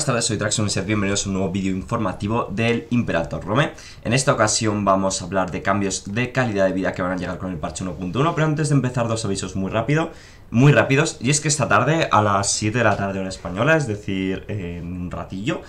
buenas tardes, soy Traxon y bienvenidos a un nuevo vídeo informativo del Imperator Rome. En esta ocasión vamos a hablar de cambios de calidad de vida que van a llegar con el parche 1.1, pero antes de empezar dos avisos muy rápido, muy rápidos, y es que esta tarde a las 7 de la tarde hora española, es decir, en un ratillo,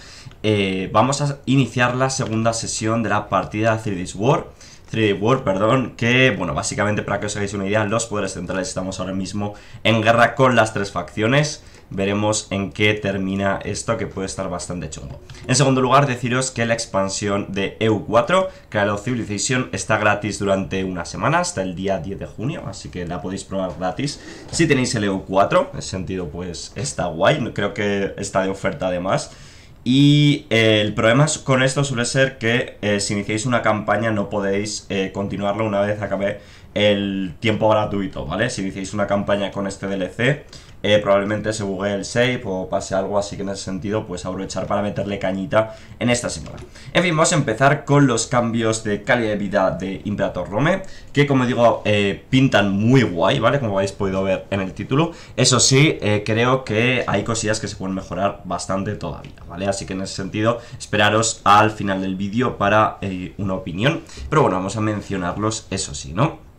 eh, vamos a iniciar la segunda sesión de la partida 3D War. 3D War, perdón, que, bueno, básicamente para que os hagáis una idea, los poderes centrales estamos ahora mismo en guerra con las tres facciones veremos en qué termina esto, que puede estar bastante chungo. En segundo lugar, deciros que la expansión de EU4, Call of Civilization, está gratis durante una semana, hasta el día 10 de junio, así que la podéis probar gratis. Si tenéis el EU4, en ese sentido pues está guay, creo que está de oferta además. Y eh, el problema con esto suele ser que eh, si iniciáis una campaña no podéis eh, continuarlo una vez acabe el tiempo gratuito, ¿vale? Si iniciáis una campaña con este DLC, eh, probablemente se buguee el save o pase algo, así que en ese sentido, pues aprovechar para meterle cañita en esta semana. En fin, vamos a empezar con los cambios de calidad de vida de Imperator Rome, que como digo, eh, pintan muy guay, ¿vale? Como habéis podido ver en el título. Eso sí, eh, creo que hay cosillas que se pueden mejorar bastante todavía, ¿vale? Así que en ese sentido, esperaros al final del vídeo para una opinión. Pero bueno, vamos a mencionarlos, eso sí, ¿no?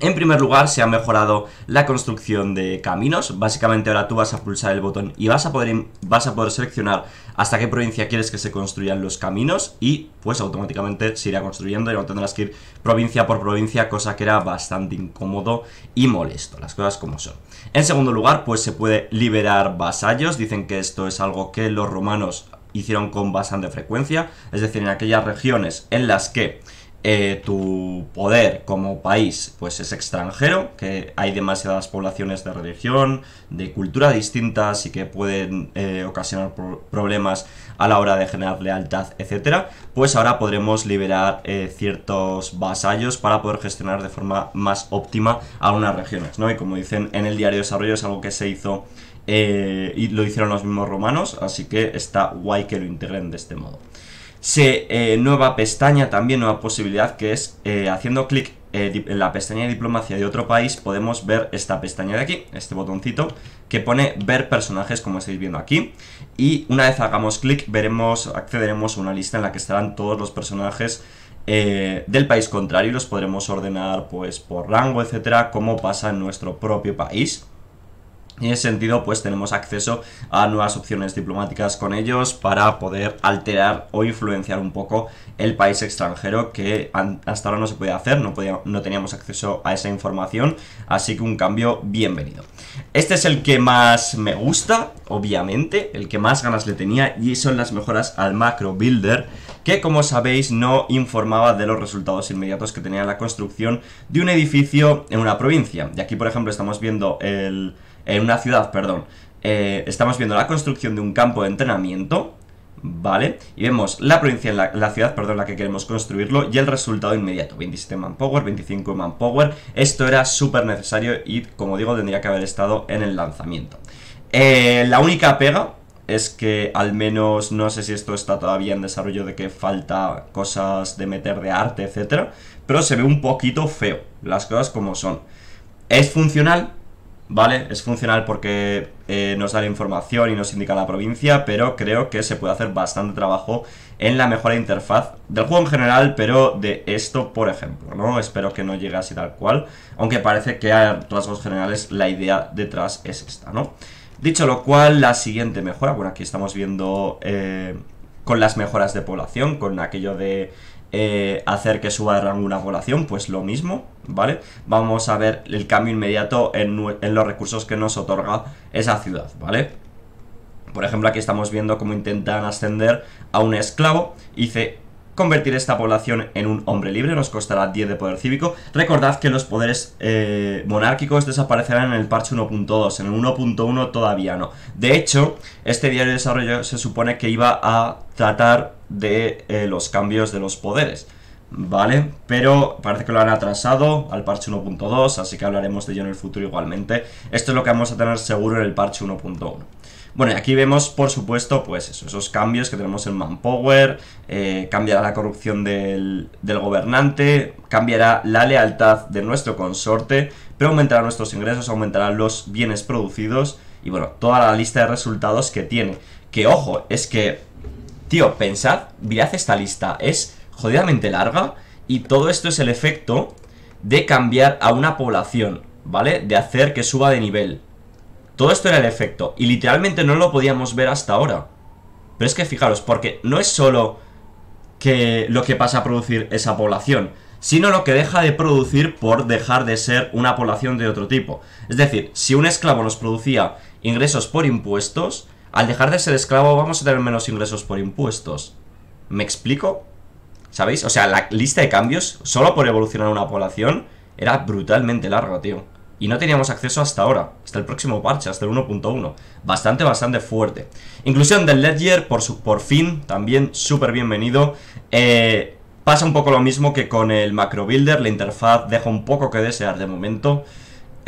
En primer lugar, se ha mejorado la construcción de caminos. Básicamente ahora tú vas a pulsar el botón y vas a poder, vas a poder seleccionar hasta qué provincia quieres que se construyan los caminos y pues automáticamente se irá construyendo y no tendrás que ir provincia por provincia, cosa que era bastante incómodo y molesto, las cosas como son. En segundo lugar, pues se puede liberar vasallos. Dicen que esto es algo que los romanos hicieron con bastante frecuencia, es decir, en aquellas regiones en las que eh, tu poder como país pues es extranjero, que hay demasiadas poblaciones de religión, de cultura distintas y que pueden eh, ocasionar problemas a la hora de generar lealtad, etcétera, pues ahora podremos liberar eh, ciertos vasallos para poder gestionar de forma más óptima algunas regiones, ¿no? Y como dicen en el diario de desarrollo es algo que se hizo y lo hicieron los mismos romanos, así que está guay que lo integren de este modo. Se, eh, nueva pestaña, también nueva posibilidad que es eh, haciendo clic eh, en la pestaña de diplomacia de otro país podemos ver esta pestaña de aquí, este botoncito que pone ver personajes como estáis viendo aquí y una vez hagamos clic veremos, accederemos a una lista en la que estarán todos los personajes del país contrario y los podremos ordenar pues por rango, etcétera, como pasa en nuestro propio país. Y en ese sentido, pues tenemos acceso a nuevas opciones diplomáticas con ellos para poder alterar o influenciar un poco el país extranjero que hasta ahora no se podía hacer, no, no teníamos acceso a esa información, así que un cambio bienvenido. Este es el que más me gusta, obviamente, el que más ganas le tenía y son las mejoras al macro builder que como sabéis no informaba de los resultados inmediatos que tenía la construcción de un edificio en una provincia. Y aquí por ejemplo estamos viendo el en una ciudad, perdón, eh, estamos viendo la construcción de un campo de entrenamiento, ¿vale? Y vemos la provincia, en la, ciudad, perdón, en la que queremos construirlo y el resultado inmediato, 27 manpower, 25 manpower, esto era súper necesario y, como digo, tendría que haber estado en el lanzamiento. Eh, la única pega es que al menos no sé si esto está todavía en desarrollo de que falta cosas de meter de arte, etcétera, pero se ve un poquito feo, las cosas como son. Es funcional, ¿vale? Es funcional porque eh, nos da la información y nos indica la provincia, pero creo que se puede hacer bastante trabajo en la mejora de interfaz del juego en general, pero de esto, por ejemplo, ¿no? Espero que no llegue así tal cual, aunque parece que a rasgos generales la idea detrás es esta, ¿no? Dicho lo cual, la siguiente mejora, bueno, aquí estamos viendo eh, con las mejoras de población, con aquello de eh, hacer que suba una población, pues lo mismo, ¿vale? Vamos a ver el cambio inmediato en, los recursos que nos otorga esa ciudad, ¿vale? Por ejemplo, aquí estamos viendo cómo intentan ascender a un esclavo. Hice convertir esta población en un hombre libre, nos costará 10 de poder cívico. Recordad que los poderes eh, monárquicos desaparecerán en el parche 1.2, en el 1.1 todavía no. De hecho, este diario de desarrollo se supone que iba a tratar de eh, los cambios de los poderes, ¿vale? Pero parece que lo han atrasado al parche 1.2, así que hablaremos de ello en el futuro igualmente. Esto es lo que vamos a tener seguro en el parche 1.1. Bueno, y aquí vemos, por supuesto, pues esos cambios que tenemos en Manpower, eh, cambiará la corrupción del, del gobernante, cambiará la lealtad de nuestro consorte, pero aumentará nuestros ingresos, aumentarán los bienes producidos y bueno, toda la lista de resultados que tiene. Que ojo, es que Tío, pensad, mirad esta lista, es jodidamente larga y todo esto es el efecto de cambiar a una población, ¿vale? De hacer que suba de nivel. Todo esto era el efecto y literalmente no lo podíamos ver hasta ahora. Pero es que fijaros, porque no es solo que lo que pasa a producir esa población, sino lo que deja de producir por dejar de ser una población de otro tipo. Es decir, si un esclavo nos producía ingresos por impuestos, al dejar de ser esclavo vamos a tener menos ingresos por impuestos. ¿Me explico? ¿Sabéis? O sea, la lista de cambios, solo por evolucionar una población, era brutalmente larga, tío. Y no teníamos acceso hasta ahora, hasta el próximo parche, hasta el 1.1. Bastante, bastante fuerte. Inclusión del Ledger, por, su, por fin, también súper bienvenido. Eh, pasa un poco lo mismo que con el Macro Builder, la interfaz deja un poco que desear de momento.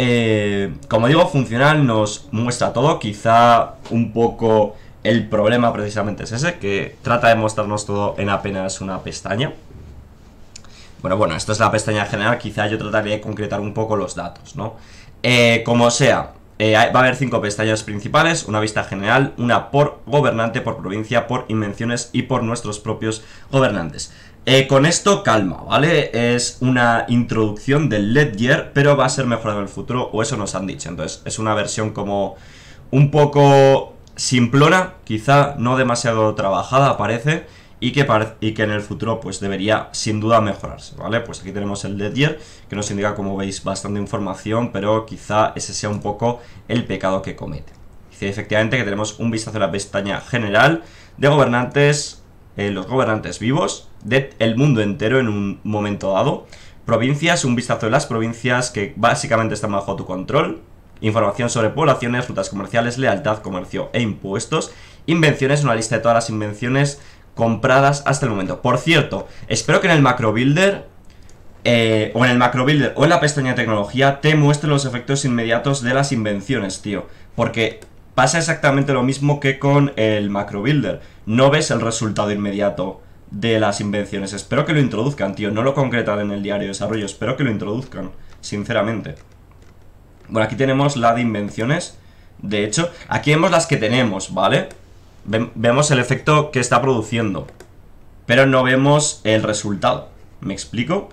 Eh, como digo, funcional nos muestra todo, quizá un poco el problema precisamente es ese, que trata de mostrarnos todo en apenas una pestaña. Bueno, bueno, esta es la pestaña general, quizá yo trataría de concretar un poco los datos, ¿no? Eh, como sea, eh, va a haber cinco pestañas principales, una vista general, una por gobernante, por provincia, por invenciones y por nuestros propios gobernantes. Eh, con esto, calma, ¿vale? Es una introducción del Ledger, pero va a ser mejorado en el futuro, o eso nos han dicho. Entonces, es una versión como un poco simplona, quizá no demasiado trabajada, parece, y que, y que en el futuro, pues debería sin duda mejorarse, ¿vale? Pues aquí tenemos el Ledger, que nos indica, como veis, bastante información, pero quizá ese sea un poco el pecado que comete. Dice efectivamente que tenemos un vistazo a la pestaña general de gobernantes, eh, los gobernantes vivos, del mundo entero en un momento dado. Provincias, un vistazo de las provincias que básicamente están bajo tu control. Información sobre poblaciones, rutas comerciales, lealtad, comercio e impuestos. Invenciones, una lista de todas las invenciones compradas hasta el momento. Por cierto, espero que en el macro builder eh, o en el macro builder o en la pestaña de tecnología te muestre los efectos inmediatos de las invenciones, tío. Porque pasa exactamente lo mismo que con el macro builder. No ves el resultado inmediato de las invenciones. Espero que lo introduzcan, tío. No lo concretan en el diario de desarrollo. Espero que lo introduzcan, sinceramente. Bueno, aquí tenemos la de invenciones. De hecho, aquí vemos las que tenemos, ¿vale? vemos el efecto que está produciendo. Pero no vemos el resultado. ¿Me explico?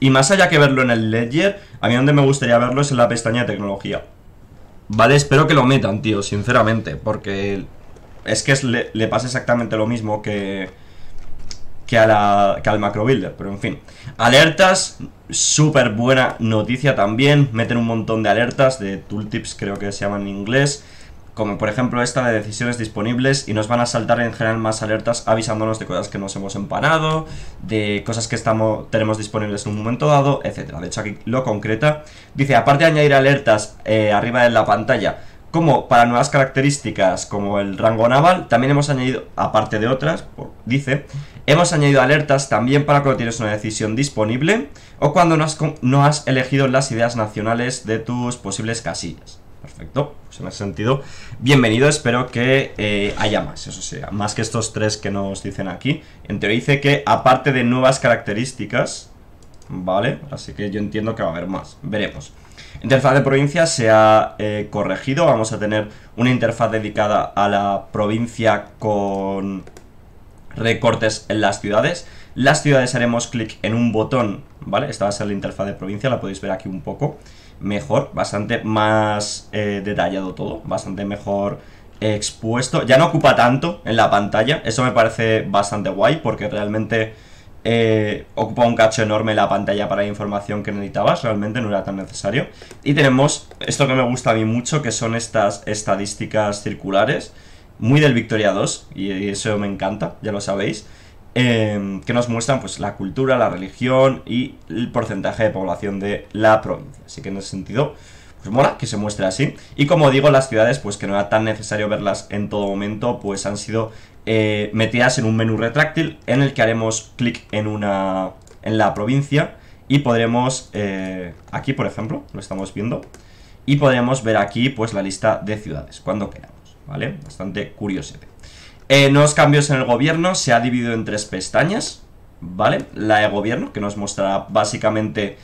Y más allá que verlo en el Ledger, a mí donde me gustaría verlo es en la pestaña de tecnología. Vale, espero que lo metan, tío, sinceramente. Porque es que le pasa exactamente lo mismo que que, la, al macro builder, pero en fin. Alertas, súper buena noticia también, meten un montón de alertas, de tooltips creo que se llaman en inglés, como por ejemplo esta de decisiones disponibles y nos van a saltar en general más alertas avisándonos de cosas que nos hemos empanado, de cosas que estamos, tenemos disponibles en un momento dado, etc. De hecho aquí lo concreta. Dice, aparte de añadir alertas eh, arriba de la pantalla, como para nuevas características como el rango naval, también hemos añadido, aparte de otras, dice, hemos añadido alertas también para cuando tienes una decisión disponible o cuando no has, elegido las ideas nacionales de tus posibles casillas. Perfecto, pues en ese sentido, bienvenido, espero que eh, haya más, eso sea, más que estos tres que nos dicen aquí. En teoría dice que aparte de nuevas características, ¿vale? Así que yo entiendo que va a haber más, veremos. Interfaz de provincia se ha eh, corregido, vamos a tener una interfaz dedicada a la provincia con recortes en las ciudades. Las ciudades haremos clic en un botón, ¿vale? Esta va a ser la interfaz de provincia, la podéis ver aquí un poco mejor, bastante más eh, detallado todo, bastante mejor expuesto. Ya no ocupa tanto en la pantalla, eso me parece bastante guay porque realmente eh, ocupaba un cacho enorme la pantalla para la información que necesitabas, realmente no era tan necesario. Y tenemos esto que me gusta a mí mucho, que son estas estadísticas circulares, muy del Victoria 2, y eso me encanta, ya lo sabéis, em, que nos muestran pues la cultura, la religión y el porcentaje de población de la provincia. Así que en ese sentido, pues mola que se muestre así. Y como digo, las ciudades, pues que no era tan necesario verlas en todo momento, pues han sido eh, metidas en un menú retráctil en el que haremos clic en una en la provincia y podremos, eh, aquí por ejemplo, lo estamos viendo, y podremos ver aquí pues la lista de ciudades, cuando queramos, ¿vale? Bastante curioso. Eh, nuevos cambios en el gobierno, se ha dividido en tres pestañas, ¿vale? La de gobierno, que nos mostrará básicamente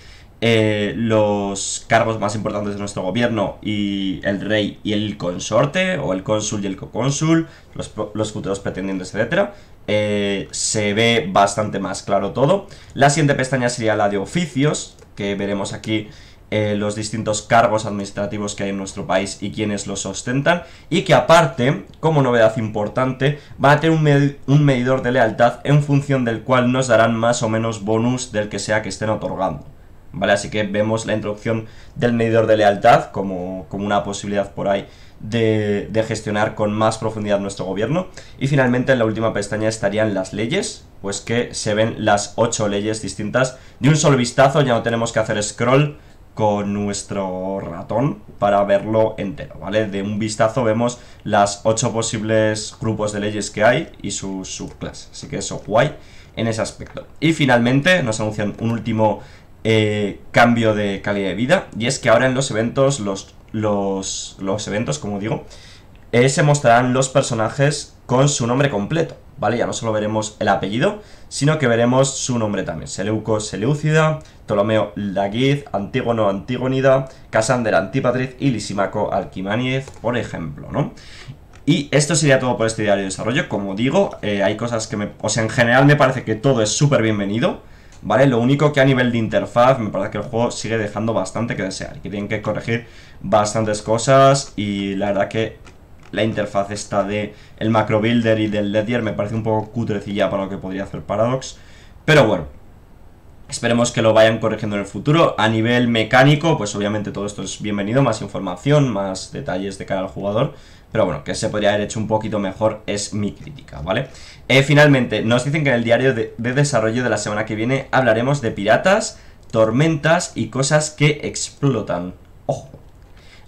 eh, los cargos más importantes de nuestro gobierno y el rey y el consorte, o el cónsul y el cocónsul, los, los futuros pretendientes, etc. Eh, se ve bastante más claro todo. La siguiente pestaña sería la de oficios, que veremos aquí eh, los distintos cargos administrativos que hay en nuestro país y quienes los ostentan. Y que aparte, como novedad importante, va a tener un medidor de lealtad en función del cual nos darán más o menos bonus del que sea que estén otorgando. ¿vale? Así que vemos la introducción del medidor de lealtad como, como una posibilidad por ahí de, gestionar con más profundidad nuestro gobierno. Y finalmente en la última pestaña estarían las leyes, pues que se ven las ocho leyes distintas de un solo vistazo, ya no tenemos que hacer scroll con nuestro ratón para verlo entero, ¿vale? De un vistazo vemos las ocho posibles grupos de leyes que hay y sus subclases, así que eso guay en ese aspecto. Y finalmente nos anuncian un último eh, cambio de calidad de vida. Y es que ahora en los eventos, los, los, eventos, como digo, eh, se mostrarán los personajes con su nombre completo, ¿vale? Ya no solo veremos el apellido, sino que veremos su nombre también. Seleuco Seleucida, Ptolomeo Lagid Antígono Antigonida, Casander Antipatriz y Lisimaco Alquimaniez, por ejemplo, ¿no? Y esto sería todo por este diario de desarrollo. Como digo, eh, hay cosas que me... O sea, en general me parece que todo es súper bienvenido. ¿vale? Lo único que a nivel de interfaz me parece que el juego sigue dejando bastante que desear, que tienen que corregir bastantes cosas y la verdad que la interfaz esta de el macro builder y del ledger me parece un poco cutrecilla para lo que podría hacer Paradox, pero bueno. Esperemos que lo vayan corrigiendo en el futuro. A nivel mecánico, pues obviamente todo esto es bienvenido, más información, más detalles de cara al jugador. Pero bueno, que se podría haber hecho un poquito mejor es mi crítica, ¿vale? Eh, finalmente, nos dicen que en el diario de, de desarrollo de la semana que viene hablaremos de piratas, tormentas y cosas que explotan. ¡Ojo!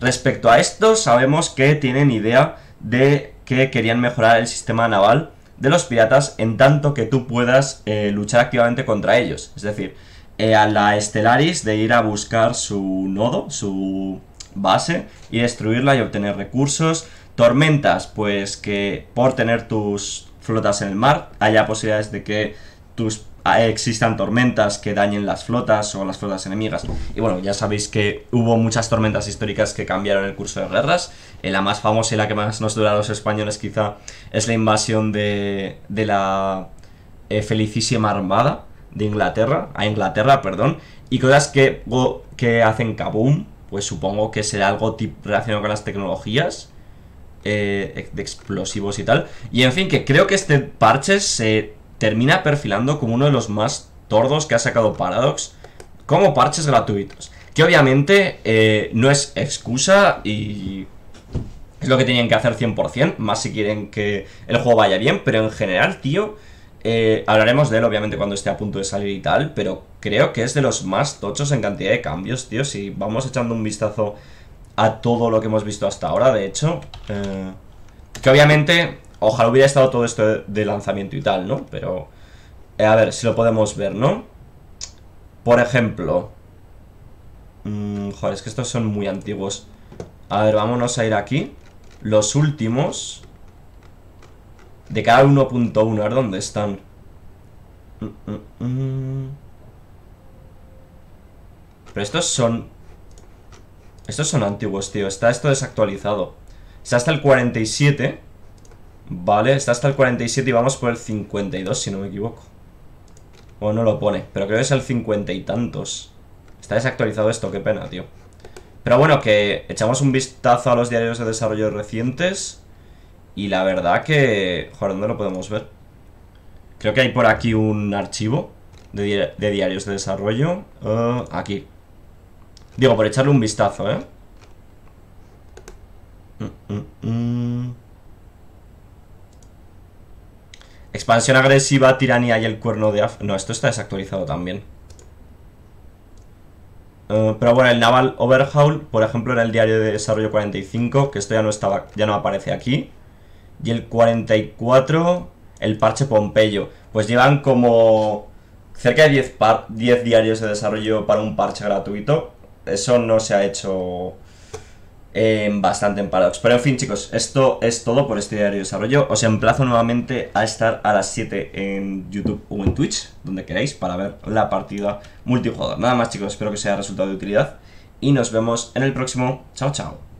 Respecto a esto, sabemos que tienen idea de que querían mejorar el sistema naval de los piratas en tanto que tú puedas eh, luchar activamente contra ellos. Es decir, eh, a la Estelaris de ir a buscar su nodo, su base, y destruirla y obtener recursos. Tormentas, pues que por tener tus flotas en el mar, haya posibilidades de que tus Ah, existan tormentas que dañen las flotas o las flotas enemigas. Y bueno, ya sabéis que hubo muchas tormentas históricas que cambiaron el curso de guerras. Eh, la más famosa y la que más nos dura a los españoles quizá es la invasión de, de la eh, felicísima armada de Inglaterra, a Inglaterra, perdón, y cosas que, que hacen Kaboom, pues supongo que será algo relacionado con las tecnologías. Eh, de explosivos y tal. Y en fin, que creo que este parche se termina perfilando como uno de los más tordos que ha sacado Paradox como parches gratuitos. Que obviamente eh, no es excusa y es lo que tenían que hacer 100%, más si quieren que el juego vaya bien, pero en general, tío, eh, hablaremos de él obviamente cuando esté a punto de salir y tal, pero creo que es de los más tochos en cantidad de cambios, tío, si vamos echando un vistazo a todo lo que hemos visto hasta ahora, de hecho, eh, que obviamente Ojalá hubiera estado todo esto de lanzamiento y tal, ¿no? Pero, eh, a ver, si lo podemos ver, ¿no? Por ejemplo... Mmm, joder, es que estos son muy antiguos. A ver, vámonos a ir aquí. Los últimos... De cada 1.1, a ver dónde están. Mm, mm, mm. Pero estos son... Estos son antiguos, tío. Está esto desactualizado. sea, hasta el 47... Vale, está hasta el 47 y vamos por el 52, si no me equivoco. O no lo pone, pero creo que es el 50 y tantos. Está desactualizado esto, qué pena, tío. Pero bueno, que echamos un vistazo a los diarios de desarrollo recientes. Y la verdad que... Joder, ¿dónde lo podemos ver? Creo que hay por aquí un archivo de, diarios de desarrollo. Ah, aquí. Digo, por echarle un vistazo, ¿eh? Mm, mm, mm. Expansión agresiva, tiranía y el cuerno de Af... No, esto está desactualizado también. Eh, pero bueno, el Naval Overhaul, por ejemplo, en el diario de desarrollo 45, que esto ya no, estaba, ya no aparece aquí. Y el 44, el parche Pompeyo. Pues llevan como cerca de 10, 10 diarios de desarrollo para un parche gratuito. Eso no se ha hecho Em, bastante en Paradox. Pero en fin, chicos, esto es todo por este diario de desarrollo. Os emplazo nuevamente a estar a las 7 en YouTube o en Twitch, donde queráis, para ver la partida multijugador. Nada más, chicos, espero que os haya resultado de utilidad. Y nos vemos en el próximo. Chao, chao.